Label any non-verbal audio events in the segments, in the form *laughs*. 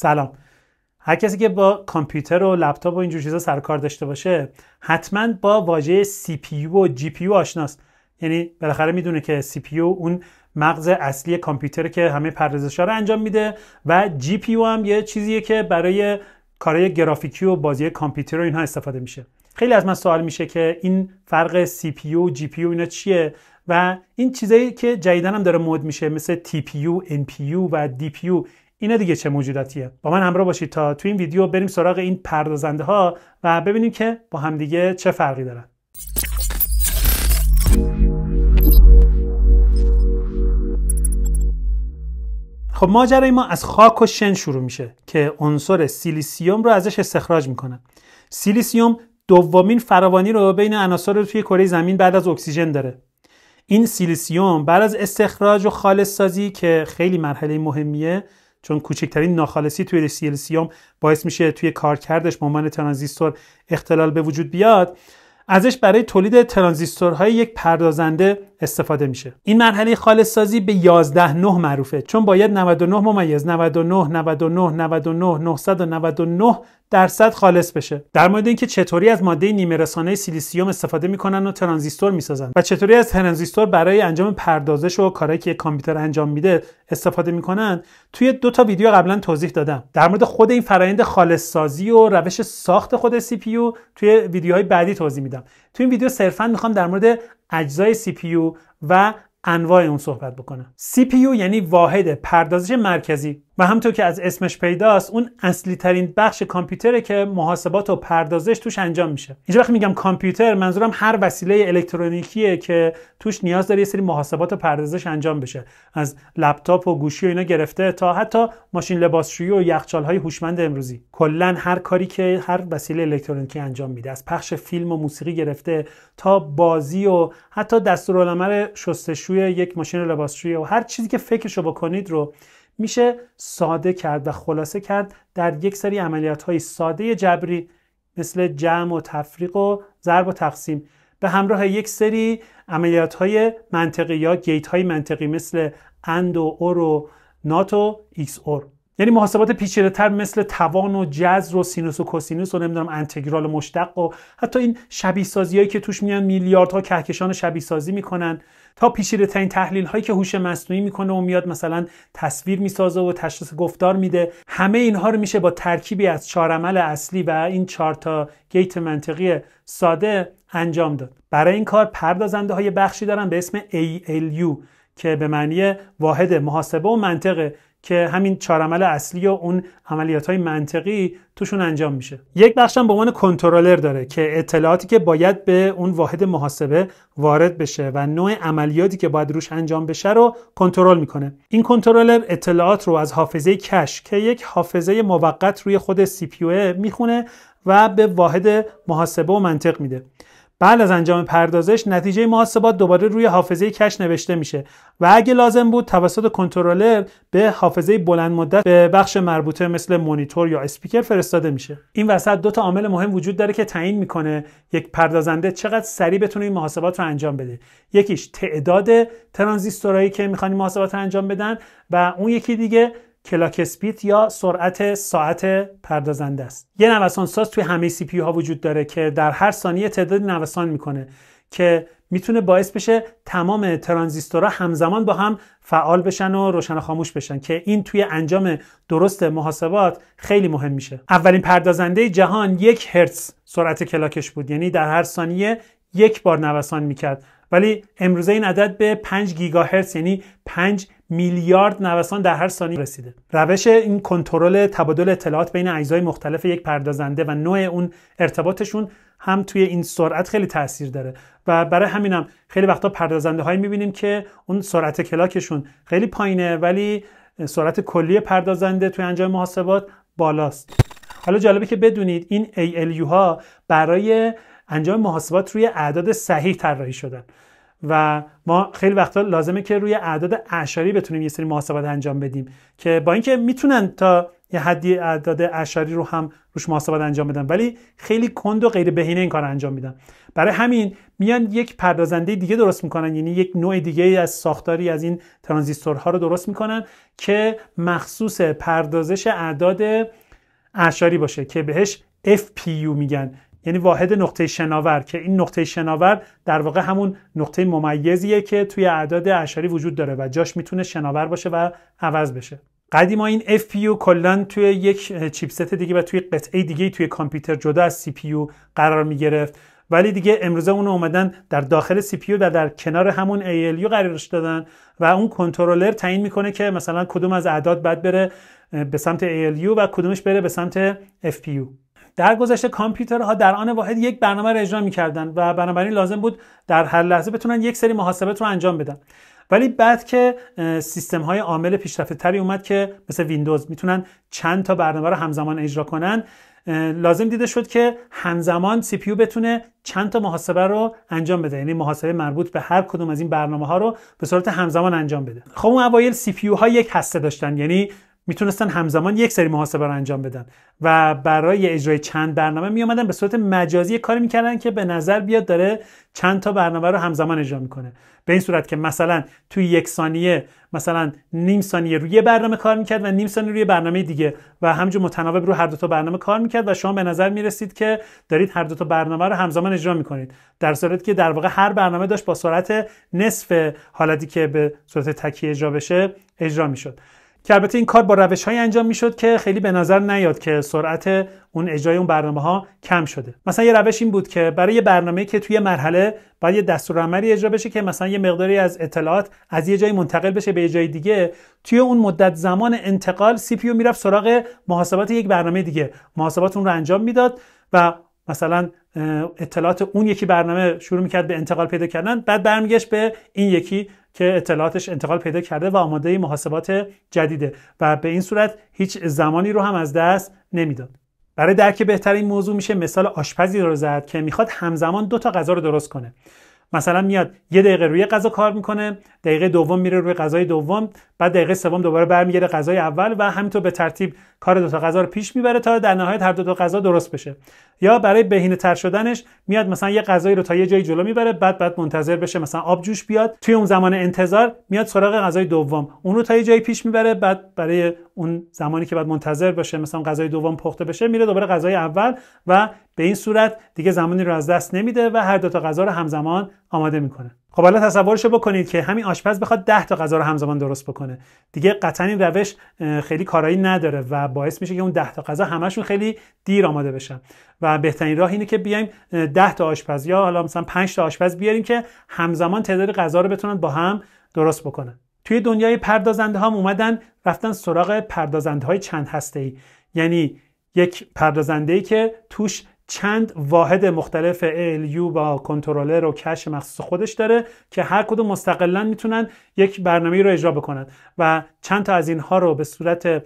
سلام هر کسی که با کامپیوتر و لپتاپ و اینجور چیزا سر کار داشته باشه حتما با واژه CPU و GPU آشناست یعنی بالاخره میدونه که CPU اون مغز اصلی کامپیوتر که همه پردازشا رو انجام میده و GPU هم یه چیزیه که برای کارهای گرافیکی و بازی کامپیوتر و اینها استفاده میشه خیلی از من سوال میشه که این فرق CPU و GPU اینا چیه و این چیزایی که جدیدن هم داره مود میشه مثل TPU، NPU و DPU. اینه دیگه چه موجوداتیه با من همراه باشید تا تو این ویدیو بریم سراغ این پردازنده ها و ببینیم که با همدیگه چه فرقی دارن خب ماجرای ما از خاک و شن شروع میشه که عنصر سیلیسیوم رو ازش استخراج میکنن سیلیسیوم دومین فراوانی رو بین عناصر توی کره زمین بعد از اکسیژن داره این سیلیسیوم بعد از استخراج و خالص سازی که خیلی مرحله مهمیه چون کوچکترین ناخالصی توی سیلسیوم باعث میشه توی کارکردش به عنوان ترانزیستور اختلال به وجود بیاد ازش برای تولید ترانزیستورهای یک پردازنده استفاده میشه این مرحله خالص سازی به 11 9 معروفه چون باید 99 ممیز 99 99 99 999 درصد خالص بشه در مورد اینکه چطوری از ماده نیمه رسانه سیلیسیوم استفاده میکنن و ترانزیستور میسازن و چطوری از ترانزیستور برای انجام پردازش و کارهایی که کامپیوتر انجام میده استفاده میکنن توی دو تا ویدیو قبلا توضیح دادم در مورد خود این فرایند خالص سازی و روش ساخت خود سی توی ویدیوهای بعدی توضیح میدم تو این ویدیو صرفا میخوام در مورد اجزای سی پی و انواع اون صحبت بکنم سی پی یعنی واحد پردازش مرکزی و همطور که از اسمش پیداست اون اصلی ترین بخش کامپیوتره که محاسبات و پردازش توش انجام میشه اینجا وقتی میگم کامپیوتر منظورم هر وسیله الکترونیکیه که توش نیاز داره یه سری محاسبات و پردازش انجام بشه از لپتاپ و گوشی و اینا گرفته تا حتی ماشین لباسشویی و یخچالهای هوشمند امروزی کلا هر کاری که هر وسیله الکترونیکی انجام میده از پخش فیلم و موسیقی گرفته تا بازی و حتی دستورالعمل شستشوی یک ماشین لباسشویی و هر چیزی که فکرشو بکنید رو میشه ساده کرد و خلاصه کرد در یک سری عملیات های ساده جبری مثل جمع و تفریق و ضرب و تقسیم به همراه یک سری عملیات های منطقی یا گیت های منطقی مثل اند و اور و نات و ایکس اور یعنی محاسبات پیچیده مثل توان و جذر و سینوس و کوسینوس و نمیدونم انتگرال و مشتق و حتی این شبیه که توش میان میلیاردها کهکشان شبیه سازی میکنن تا پیشیره ترین تحلیل هایی که هوش مصنوعی میکنه و میاد مثلا تصویر میسازه و تشخیص گفتار میده همه اینها رو میشه با ترکیبی از چهار عمل اصلی و این چهار تا گیت منطقی ساده انجام داد برای این کار پردازنده های بخشی دارن به اسم ALU که به معنی واحد محاسبه و منطقه که همین چهار عمل اصلی و اون عملیات های منطقی توشون انجام میشه یک بخش هم به عنوان کنترلر داره که اطلاعاتی که باید به اون واحد محاسبه وارد بشه و نوع عملیاتی که باید روش انجام بشه رو کنترل میکنه این کنترلر اطلاعات رو از حافظه کش که یک حافظه موقت روی خود سی پی میخونه و به واحد محاسبه و منطق میده بعد از انجام پردازش نتیجه محاسبات دوباره روی حافظه کش نوشته میشه و اگه لازم بود توسط کنترلر به حافظه بلند مدت به بخش مربوطه مثل مونیتور یا اسپیکر فرستاده میشه این وسط دو تا عامل مهم وجود داره که تعیین میکنه یک پردازنده چقدر سریع بتونه این محاسبات رو انجام بده یکیش تعداد ترانزیستورایی که میخوان محاسبات رو انجام بدن و اون یکی دیگه کلاک اسپید یا سرعت ساعت پردازنده است یه نوسان ساز توی همه سی پی ها وجود داره که در هر ثانیه تعدادی نوسان میکنه که میتونه باعث بشه تمام ترانزیستورها همزمان با هم فعال بشن و روشن و خاموش بشن که این توی انجام درست محاسبات خیلی مهم میشه اولین پردازنده جهان یک هرتز سرعت کلاکش بود یعنی در هر ثانیه یک بار نوسان میکرد ولی امروزه این عدد به 5 گیگاهرتز یعنی 5 میلیارد نوسان در هر ثانیه رسیده روش این کنترل تبادل اطلاعات بین اجزای مختلف یک پردازنده و نوع اون ارتباطشون هم توی این سرعت خیلی تاثیر داره و برای همینم خیلی وقتا پردازنده هایی میبینیم که اون سرعت کلاکشون خیلی پایینه ولی سرعت کلی پردازنده توی انجام محاسبات بالاست حالا جالبه که بدونید این ALU ها برای انجام محاسبات روی اعداد صحیح طراحی شدن و ما خیلی وقتا لازمه که روی اعداد اعشاری بتونیم یه سری محاسبات انجام بدیم که با اینکه میتونن تا یه حدی اعداد اعشاری رو هم روش محاسبات انجام بدن ولی خیلی کند و غیر بهینه این کار انجام میدن برای همین میان یک پردازنده دیگه درست میکنن یعنی یک نوع دیگه از ساختاری از این ترانزیستورها رو درست میکنن که مخصوص پردازش اعداد اعشاری باشه که بهش FPU میگن یعنی واحد نقطه شناور که این نقطه شناور در واقع همون نقطه ممیزیه که توی اعداد اشاری وجود داره و جاش میتونه شناور باشه و عوض بشه قدیما این FPU کلا توی یک چیپست دیگه و توی قطعه دیگه توی کامپیوتر جدا از CPU قرار می ولی دیگه امروزه اون اومدن در داخل CPU و در کنار همون ALU قرارش دادن و اون کنترلر تعیین میکنه که مثلا کدوم از اعداد بعد بره به سمت ALU و کدومش بره به سمت FPU در گذشته کامپیوترها در آن واحد یک برنامه را اجرا میکردن و بنابراین لازم بود در هر لحظه بتونن یک سری محاسبات رو انجام بدن ولی بعد که سیستم های عامل پیشرفته تری اومد که مثل ویندوز میتونن چند تا برنامه رو همزمان اجرا کنن لازم دیده شد که همزمان سی پیو بتونه چند تا محاسبه رو انجام بده یعنی محاسبه مربوط به هر کدوم از این برنامه ها رو به صورت همزمان انجام بده خب اون اوایل سی ها یک هسته داشتن یعنی میتونستن همزمان یک سری محاسبه رو انجام بدن و برای اجرای چند برنامه میومدن به صورت مجازی کار میکردن که به نظر بیاد داره چند تا برنامه رو همزمان اجرا میکنه به این صورت که مثلا توی یک ثانیه مثلا نیم ثانیه روی برنامه کار میکرد و نیم ثانیه روی برنامه دیگه و همجور متناوب رو هر دو تا برنامه کار میکرد و شما به نظر میرسید که دارید هر دو تا برنامه رو همزمان اجرا میکنید در صورتی که در واقع هر برنامه داشت با سرعت نصف حالتی که به صورت تکیه اجرا بشه اجرا میشد که البته این کار با روش های انجام میشد که خیلی به نظر نیاد که سرعت اون اجرای اون برنامه ها کم شده مثلا یه روش این بود که برای یه برنامه که توی مرحله باید یه دستورالعملی اجرا بشه که مثلا یه مقداری از اطلاعات از یه جایی منتقل بشه به یه جای دیگه توی اون مدت زمان انتقال سی پی میرفت سراغ محاسبات یک برنامه دیگه محاسبات اون رو انجام میداد و مثلا اطلاعات اون یکی برنامه شروع میکرد به انتقال پیدا کردن بعد برمیگشت به این یکی که اطلاعاتش انتقال پیدا کرده و آماده محاسبات جدیده و به این صورت هیچ زمانی رو هم از دست نمیداد برای درک بهتر این موضوع میشه مثال آشپزی رو زد که میخواد همزمان دو تا غذا رو درست کنه مثلا میاد یه دقیقه روی غذا کار میکنه دقیقه دوم میره روی غذای دوم بعد دقیقه سوم دوباره برمیگرده غذای اول و همینطور به ترتیب کار دو تا غذا رو پیش میبره تا در نهایت هر دو تا غذا درست بشه یا برای بهینه تر شدنش میاد مثلا یه غذایی رو تا یه جایی جلو میبره بعد بعد منتظر بشه مثلا آب جوش بیاد توی اون زمان انتظار میاد سراغ غذای دوم اون رو تا یه جایی پیش میبره بعد برای اون زمانی که بعد منتظر باشه مثلا غذای دوم پخته بشه میره دوباره غذای اول و به این صورت دیگه زمانی رو از دست نمیده و هر دو تا غذا رو همزمان آماده میکنه خب حالا تصورش بکنید که همین آشپز بخواد 10 تا غذا رو همزمان درست بکنه دیگه قطعا این روش خیلی کارایی نداره و باعث میشه که اون 10 تا غذا همشون خیلی دیر آماده بشن و بهترین راه اینه که بیایم 10 تا آشپز یا حالا مثلا 5 تا آشپز بیاریم که همزمان تعداد غذا رو بتونن با هم درست بکنن توی دنیای پردازنده ها اومدن رفتن سراغ پردازنده های چند هسته ای یعنی یک پردازنده ای که توش چند واحد مختلف ALU با کنترلر و کش مخصوص خودش داره که هر کدوم مستقلا میتونن یک برنامه رو اجرا بکنن و چند تا از اینها رو به صورت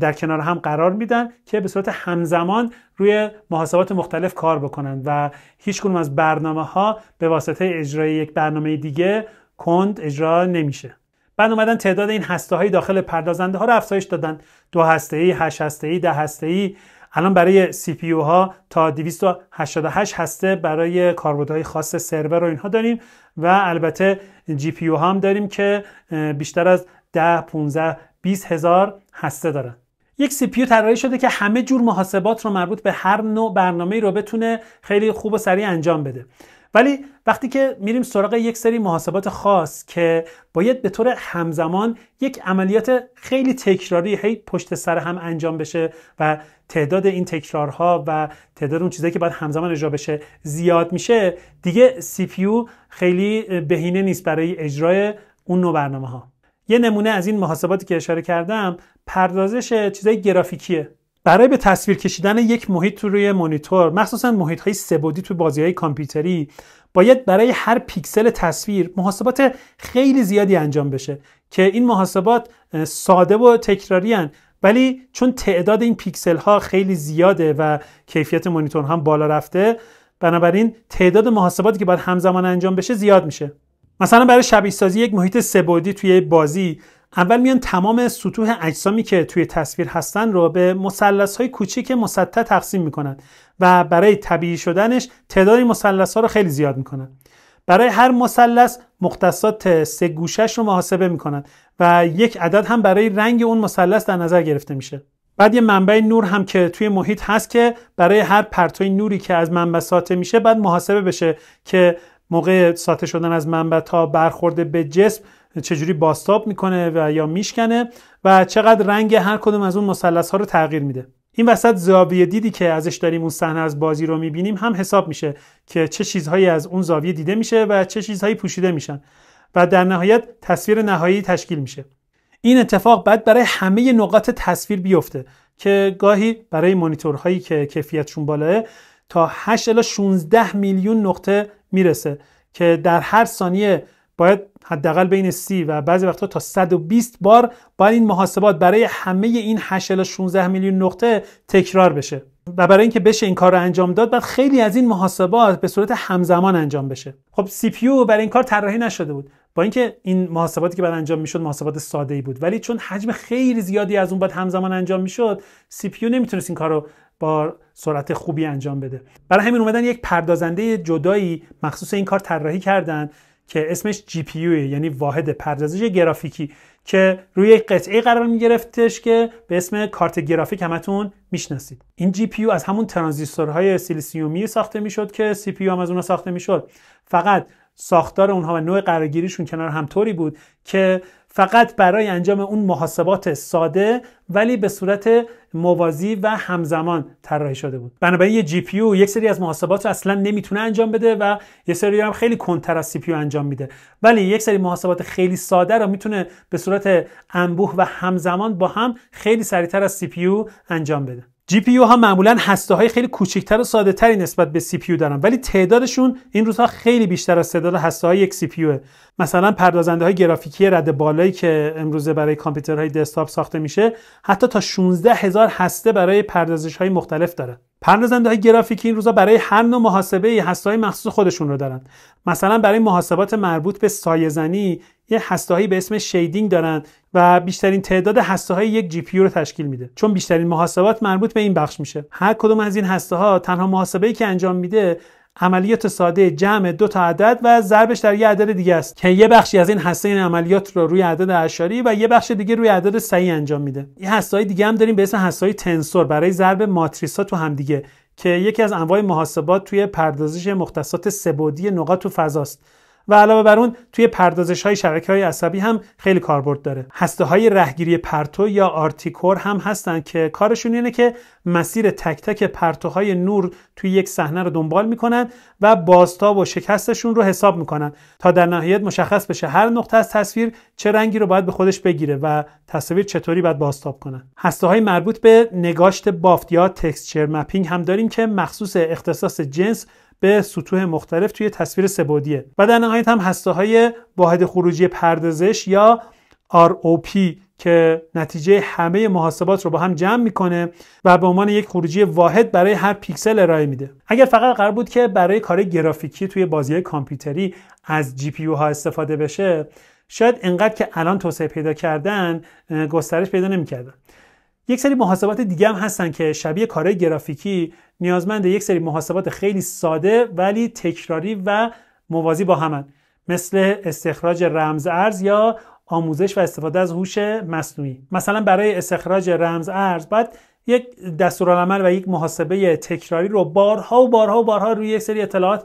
در کنار هم قرار میدن که به صورت همزمان روی محاسبات مختلف کار بکنن و هیچ از برنامه ها به واسطه اجرای یک برنامه دیگه کند اجرا نمیشه بعد اومدن تعداد این هسته های داخل پردازنده ها رو افزایش دادن دو هسته ای، هشت هسته ای، ده هسته ای الان برای سی پی ها تا 288 هسته برای کاربردهای خاص سرور رو اینها داریم و البته جی پی هم داریم که بیشتر از 10 15 20 هزار هسته داره. یک سی یو طراحی شده که همه جور محاسبات رو مربوط به هر نوع برنامه رو بتونه خیلی خوب و سریع انجام بده ولی وقتی که میریم سراغ یک سری محاسبات خاص که باید به طور همزمان یک عملیات خیلی تکراری هی پشت سر هم انجام بشه و تعداد این تکرارها و تعداد اون چیزایی که باید همزمان اجرا بشه زیاد میشه دیگه سی خیلی بهینه نیست برای اجرای اون نوع برنامه ها یه نمونه از این محاسباتی که اشاره کردم پردازش چیزای گرافیکیه برای به تصویر کشیدن یک محیط تو روی مانیتور مخصوصا محیط های سبودی تو بازی های کامپیوتری باید برای هر پیکسل تصویر محاسبات خیلی زیادی انجام بشه که این محاسبات ساده و تکراری ولی چون تعداد این پیکسل ها خیلی زیاده و کیفیت مانیتور هم بالا رفته بنابراین تعداد محاسباتی که باید همزمان انجام بشه زیاد میشه مثلا برای شبیه سازی یک محیط سبودی توی بازی اول میان تمام سطوح اجسامی که توی تصویر هستن رو به مسلس های کوچیک مسطح تقسیم میکنن و برای طبیعی شدنش تعداد مسلس ها رو خیلی زیاد میکنن برای هر مثلث مختصات سه گوشش رو محاسبه میکنن و یک عدد هم برای رنگ اون مثلث در نظر گرفته میشه بعد یه منبع نور هم که توی محیط هست که برای هر پرتای نوری که از منبع ساطع میشه بعد محاسبه بشه که موقع ساطع شدن از منبع تا برخورد به جسم چجوری باستاب میکنه و یا میشکنه و چقدر رنگ هر کدوم از اون مثلث ها رو تغییر میده این وسط زاویه دیدی که ازش داریم اون صحنه از بازی رو میبینیم هم حساب میشه که چه چیزهایی از اون زاویه دیده میشه و چه چیزهایی پوشیده میشن و در نهایت تصویر نهایی تشکیل میشه این اتفاق بعد برای همه نقاط تصویر بیفته که گاهی برای مانیتورهایی که کیفیتشون بالاه تا 8 الی 16 میلیون نقطه میرسه که در هر ثانیه باید حداقل بین سی و بعضی وقتها تا 120 بار باید این محاسبات برای همه این 8 16 میلیون نقطه تکرار بشه و برای اینکه بشه این کار رو انجام داد باید خیلی از این محاسبات به صورت همزمان انجام بشه خب سی پی برای این کار طراحی نشده بود با اینکه این محاسباتی که بعد انجام میشد محاسبات ساده ای بود ولی چون حجم خیلی زیادی از اون باید همزمان انجام میشد سی نمیتونست این کار رو با سرعت خوبی انجام بده برای همین اومدن یک پردازنده جدایی مخصوص این کار طراحی کردن که اسمش جی پی یعنی واحد پردازش گرافیکی که روی یک قطعه قرار گرفتش که به اسم کارت گرافیک همتون میشناسید این جی پی از همون ترانزیستورهای سیلیسیومی ساخته میشد که سی پی هم از اونها ساخته میشد فقط ساختار اونها و نوع قرارگیریشون کنار هم بود که فقط برای انجام اون محاسبات ساده ولی به صورت موازی و همزمان طراحی شده بود بنابراین یه جی پی یو یک سری از محاسبات رو اصلا نمیتونه انجام بده و یه سری هم خیلی کنتر از سی پی انجام میده ولی یک سری محاسبات خیلی ساده رو میتونه به صورت انبوه و همزمان با هم خیلی سریعتر از سی پی انجام بده جی پی ها معمولا هسته های خیلی کوچکتر و ساده تری نسبت به سی پی دارن ولی تعدادشون این روزها خیلی بیشتر از تعداد هسته های یک سی پی مثلا پردازنده های گرافیکی رد بالایی که امروزه برای کامپیوترهای دسکتاپ ساخته میشه حتی تا 16 هزار هسته برای پردازش های مختلف داره پردازنده های گرافیکی این روزا برای هر نوع محاسبه هسته های مخصوص خودشون رو دارن مثلا برای محاسبات مربوط به سایزنی یه هستهایی به اسم شیدینگ دارن و بیشترین تعداد های یک جی پی رو تشکیل میده چون بیشترین محاسبات مربوط به این بخش میشه هر کدوم از این هسته ها تنها محاسبه‌ای که انجام میده عملیات ساده جمع دو تا عدد و ضربش در یه عدد دیگه است که یه بخشی از این هسته این عملیات رو روی عدد اشاری و یه بخش دیگه روی عدد صحیح انجام میده یه هسته‌های دیگه هم داریم به اسم هسته‌های تنسور برای ضرب ماتریس ها تو دیگه که یکی از انواع محاسبات توی پردازش مختصات سبودی نقاط تو فضاست و علاوه بر اون توی پردازش های شبکه های عصبی هم خیلی کاربرد داره هسته های رهگیری پرتو یا آرتیکور هم هستن که کارشون اینه که مسیر تک تک پرتوهای نور توی یک صحنه رو دنبال میکنن و بازتاب و شکستشون رو حساب میکنن تا در نهایت مشخص بشه هر نقطه از تصویر چه رنگی رو باید به خودش بگیره و تصویر چطوری باید بازتاب کنن هسته های مربوط به نگاشت بافت یا تکسچر مپینگ هم داریم که مخصوص اختصاص جنس به سطوح مختلف توی تصویر سبودیه و در نهایت هم هسته های واحد خروجی پردازش یا ROP که نتیجه همه محاسبات رو با هم جمع میکنه و به عنوان یک خروجی واحد برای هر پیکسل ارائه میده اگر فقط قرار بود که برای کار گرافیکی توی بازی کامپیوتری از جی پی ها استفاده بشه شاید انقدر که الان توسعه پیدا کردن گسترش پیدا نمیکردن یک سری محاسبات دیگه هم هستن که شبیه کارهای گرافیکی نیازمند یک سری محاسبات خیلی ساده ولی تکراری و موازی با همن مثل استخراج رمز ارز یا آموزش و استفاده از هوش مصنوعی مثلا برای استخراج رمز ارز باید یک دستورالعمل و یک محاسبه تکراری رو بارها و بارها و بارها روی یک سری اطلاعات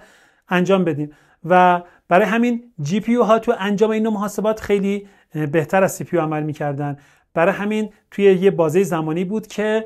انجام بدیم و برای همین جی پی ها تو انجام این محاسبات خیلی بهتر از سی پی عمل میکردن برای همین توی یه بازه زمانی بود که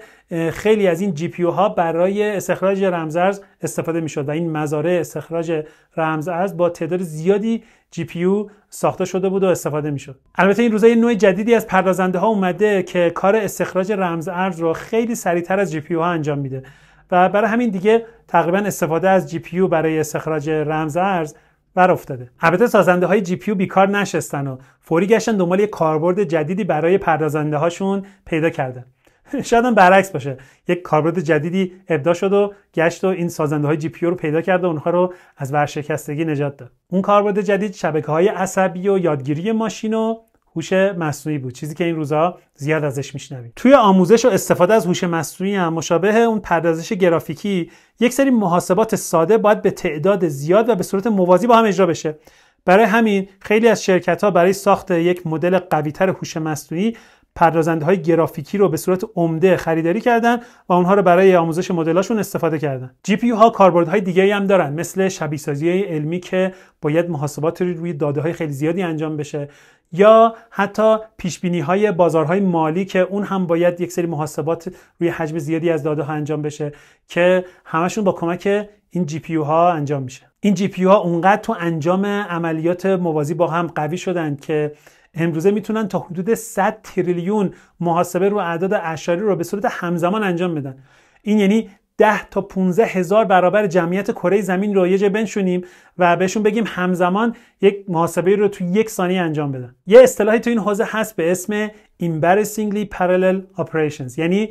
خیلی از این جی ها برای استخراج رمزارز استفاده میشد و این مزاره استخراج رمزارز با تعداد زیادی جی ساخته شده بود و استفاده میشد البته این یه نوع جدیدی از پردازنده ها اومده که کار استخراج رمزارز رو خیلی سریعتر از جی ها انجام میده و برای همین دیگه تقریبا استفاده از جی برای استخراج رمزارز بر افتاده البته سازنده های جی بیکار نشستن و فوری گشتن دنبال یه کاربرد جدیدی برای پردازنده هاشون پیدا کردن *laughs* شاید هم برعکس باشه یک کاربرد جدیدی ابدا شد و گشت و این سازنده های جی رو پیدا کرد و اونها رو از ورشکستگی نجات داد اون کاربرد جدید شبکه های عصبی و یادگیری ماشین و هوش مصنوعی بود چیزی که این روزها زیاد ازش میشنویم توی آموزش و استفاده از هوش مصنوعی هم مشابه اون پردازش گرافیکی یک سری محاسبات ساده باید به تعداد زیاد و به صورت موازی با هم اجرا بشه برای همین خیلی از شرکت ها برای ساخت یک مدل قویتر هوش مصنوعی پردازنده های گرافیکی رو به صورت عمده خریداری کردن و اونها رو برای آموزش مدلاشون استفاده کردن جی پی ها های دیگه هم دارن مثل شبیه سازی علمی که باید محاسبات روی داده های خیلی زیادی انجام بشه یا حتی پیش بینی های بازارهای مالی که اون هم باید یک سری محاسبات روی حجم زیادی از داده ها انجام بشه که همشون با کمک این جی پی ها انجام میشه این جی پی ها اونقدر تو انجام عملیات موازی با هم قوی شدن که امروزه میتونن تا حدود 100 تریلیون محاسبه رو اعداد اشاری رو به صورت همزمان انجام بدن این یعنی 10 تا 15 هزار برابر جمعیت کره زمین رایج بنشونیم و بهشون بگیم همزمان یک محاسبه رو تو یک ثانیه انجام بدن یه اصطلاحی تو این حوزه هست به اسم embarrassingly parallel operations یعنی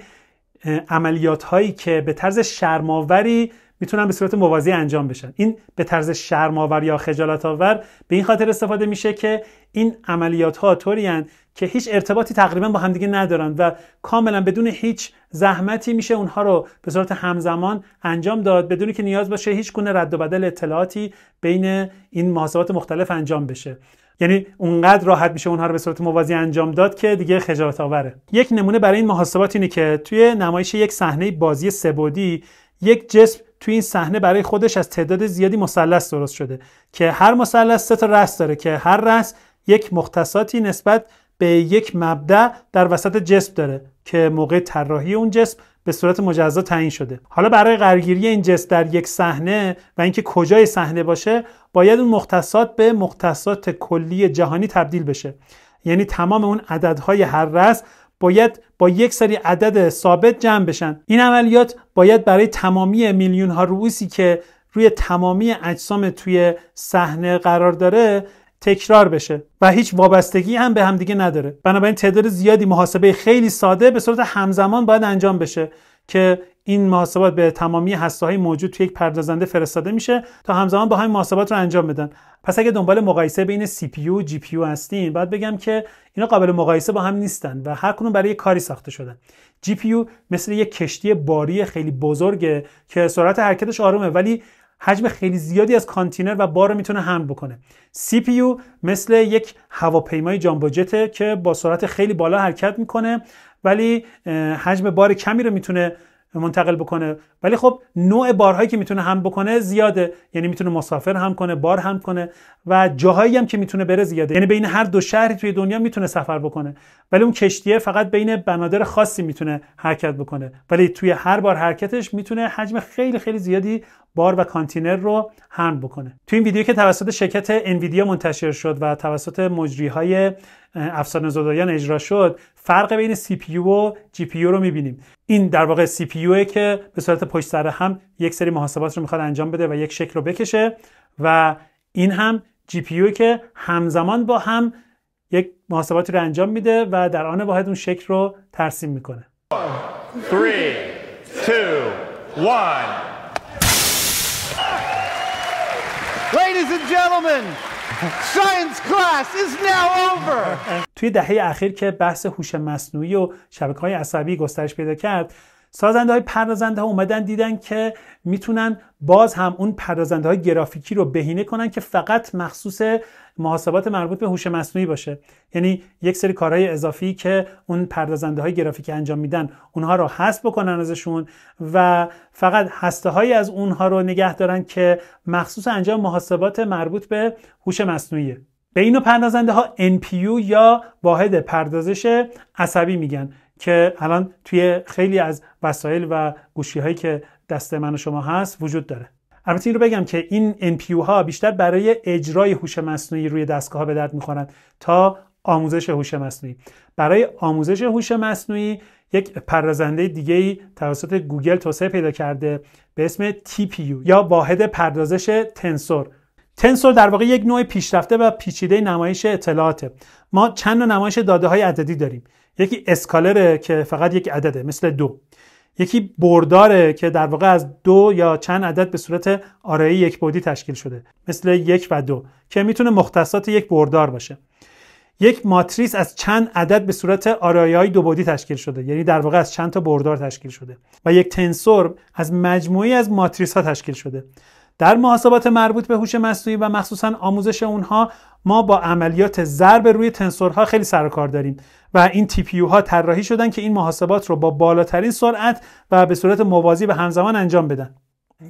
عملیات هایی که به طرز شرماوری میتونن به صورت موازی انجام بشن این به طرز شرم آور یا خجالت آور به این خاطر استفاده میشه که این عملیات ها طوری هن که هیچ ارتباطی تقریبا با همدیگه ندارن و کاملا بدون هیچ زحمتی میشه اونها رو به صورت همزمان انجام داد بدون که نیاز باشه هیچ گونه رد و بدل اطلاعاتی بین این محاسبات مختلف انجام بشه یعنی اونقدر راحت میشه اونها رو به صورت موازی انجام داد که دیگه خجالت آوره یک نمونه برای این محاسبات اینه که توی نمایش یک صحنه بازی سبودی یک جسم توی این صحنه برای خودش از تعداد زیادی مثلث درست شده که هر مثلث سه تا داره که هر رأس یک مختصاتی نسبت به یک مبدع در وسط جسم داره که موقع طراحی اون جسم به صورت مجزا تعیین شده حالا برای قرارگیری این جسم در یک صحنه و اینکه کجای صحنه باشه باید اون مختصات به مختصات کلی جهانی تبدیل بشه یعنی تمام اون عددهای هر رس، باید با یک سری عدد ثابت جمع بشن این عملیات باید برای تمامی میلیون ها رؤوسی که روی تمامی اجسام توی صحنه قرار داره تکرار بشه و هیچ وابستگی هم به همدیگه نداره بنابراین تعداد زیادی محاسبه خیلی ساده به صورت همزمان باید انجام بشه که این محاسبات به تمامی هسته های موجود توی یک پردازنده فرستاده میشه تا همزمان با همین محاسبات رو انجام بدن پس اگه دنبال مقایسه بین سی پی و جی پی هستیم باید بگم که اینا قابل مقایسه با هم نیستن و هر کنون برای یک کاری ساخته شدن جی مثل یک کشتی باری خیلی بزرگه که سرعت حرکتش آرومه ولی حجم خیلی زیادی از کانتینر و بار رو میتونه حمل بکنه CPU مثل یک هواپیمای جته که با سرعت خیلی بالا حرکت میکنه ولی حجم بار کمی رو میتونه منتقل بکنه ولی خب نوع بارهایی که میتونه هم بکنه زیاده یعنی میتونه مسافر هم کنه بار هم کنه و جاهایی هم که میتونه بره زیاده یعنی بین هر دو شهری توی دنیا میتونه سفر بکنه ولی اون کشتیه فقط بین بنادر خاصی میتونه حرکت بکنه ولی توی هر بار حرکتش میتونه حجم خیلی خیلی زیادی بار و کانتینر رو هم بکنه توی این ویدیو که توسط شرکت انویدیا منتشر شد و توسط مجری های اجرا شد فرق بین سی پی و جی پی رو میبینیم این در واقع سی پی که به صورت پشت سر هم یک سری محاسبات رو میخواد انجام بده و یک شکل رو بکشه و این هم جی پی که همزمان با هم یک محاسباتی رو انجام میده و در آن واحد اون شکل رو ترسیم میکنه 3 2 1 Ladies and gentlemen *laughs* توی دهه اخیر که بحث هوش مصنوعی و شبکه های عصبی گسترش پیدا کرد سازنده های پردازنده ها اومدن دیدن که میتونن باز هم اون پردازنده های گرافیکی رو بهینه کنن که فقط مخصوص محاسبات مربوط به هوش مصنوعی باشه یعنی یک سری کارهای اضافی که اون پردازنده های گرافیکی انجام میدن اونها رو حذف بکنن ازشون و فقط هسته از اونها رو نگه دارن که مخصوص انجام محاسبات مربوط به هوش مصنوعیه به اینو پردازنده ها NPU یا واحد پردازش عصبی میگن که الان توی خیلی از وسایل و گوشی هایی که دست من و شما هست وجود داره البته این رو بگم که این NPU ها بیشتر برای اجرای هوش مصنوعی روی دستگاه ها به درد میخورند تا آموزش هوش مصنوعی برای آموزش هوش مصنوعی یک پردازنده دیگه ای توسط گوگل توسعه پیدا کرده به اسم TPU یا واحد پردازش تنسور تنسور در واقع یک نوع پیشرفته و پیچیده نمایش اطلاعاته ما چند نمایش داده های عددی داریم یکی اسکالره که فقط یک عدده مثل دو یکی برداره که در واقع از دو یا چند عدد به صورت آرایی یک بودی تشکیل شده مثل یک و دو که میتونه مختصات یک بردار باشه یک ماتریس از چند عدد به صورت آرایه های دو بودی تشکیل شده یعنی در واقع از چند تا بردار تشکیل شده و یک تنسور از مجموعی از ماتریس ها تشکیل شده در محاسبات مربوط به هوش مصنوعی و مخصوصا آموزش اونها ما با عملیات ضرب روی تنسورها خیلی سر کار داریم و این تی پی ها طراحی شدن که این محاسبات رو با بالاترین سرعت و به صورت موازی و همزمان انجام بدن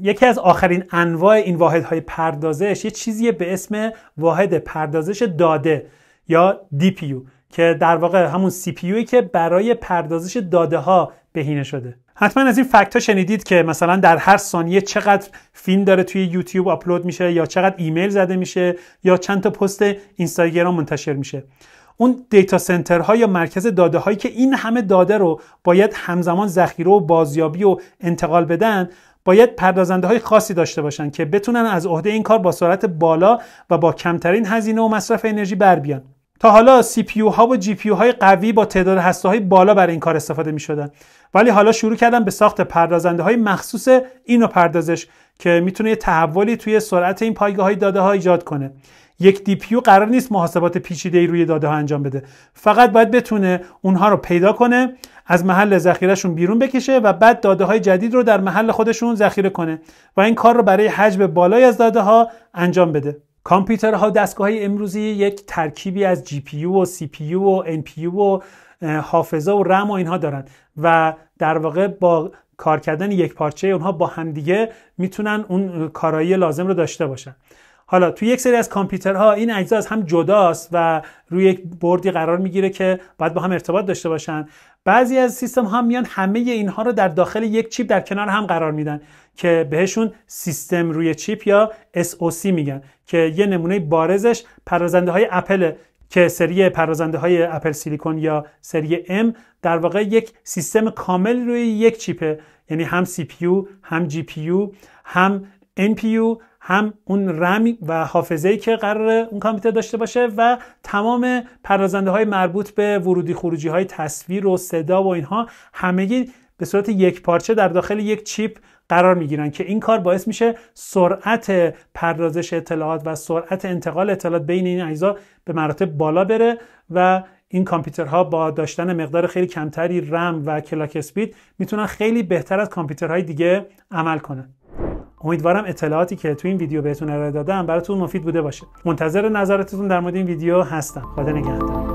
یکی از آخرین انواع این واحدهای پردازش یه چیزی به اسم واحد پردازش داده یا DPU که در واقع همون CPUی که برای پردازش داده ها بهینه شده حتما از این فکت ها شنیدید که مثلا در هر ثانیه چقدر فیلم داره توی یوتیوب آپلود میشه یا چقدر ایمیل زده میشه یا چند تا پست اینستاگرام منتشر میشه اون دیتا سنترها یا مرکز داده هایی که این همه داده رو باید همزمان ذخیره و بازیابی و انتقال بدن باید پردازنده های خاصی داشته باشن که بتونن از عهده این کار با سرعت بالا و با کمترین هزینه و مصرف انرژی بر بیان تا حالا سی پی ها و جی پی های قوی با تعداد هسته های بالا برای این کار استفاده می شدن ولی حالا شروع کردن به ساخت پردازنده های مخصوص اینو پردازش که میتونه یه تحولی توی سرعت این پایگاه های داده ها ایجاد کنه یک دی قرار نیست محاسبات پیچیده ای روی داده ها انجام بده فقط باید بتونه اونها رو پیدا کنه از محل ذخیرهشون بیرون بکشه و بعد داده های جدید رو در محل خودشون ذخیره کنه و این کار رو برای حجم بالای از داده ها انجام بده کامپیوترها دستگاه های امروزی یک ترکیبی از جی پی و سی پی و ان پی و حافظه و رم و اینها دارند و در واقع با کار کردن یک پارچه اونها با همدیگه میتونن اون کارایی لازم رو داشته باشن حالا تو یک سری از کامپیوترها این اجزا از هم جداست و روی یک بردی قرار میگیره که باید با هم ارتباط داشته باشن بعضی از سیستم ها میان همه اینها رو در داخل یک چیپ در کنار هم قرار میدن که بهشون سیستم روی چیپ یا SOC میگن که یه نمونه بارزش پرازنده های اپل که سری پرازنده های اپل سیلیکون یا سری M در واقع یک سیستم کامل روی یک چیپه یعنی هم CPU هم GPU هم NPU هم اون رم و حافظه ای که قرار اون کامپیوتر داشته باشه و تمام پردازنده های مربوط به ورودی خروجی های تصویر و صدا و اینها همگی به صورت یک پارچه در داخل یک چیپ قرار میگیرن که این کار باعث میشه سرعت پردازش اطلاعات و سرعت انتقال اطلاعات بین این اجزا به مراتب بالا بره و این کامپیوترها با داشتن مقدار خیلی کمتری رم و کلاک اسپید میتونن خیلی بهتر از کامپیوترهای دیگه عمل کنن امیدوارم اطلاعاتی که تو این ویدیو بهتون ارائه دادم براتون مفید بوده باشه منتظر نظراتتون در مورد این ویدیو هستم خدا نگهدار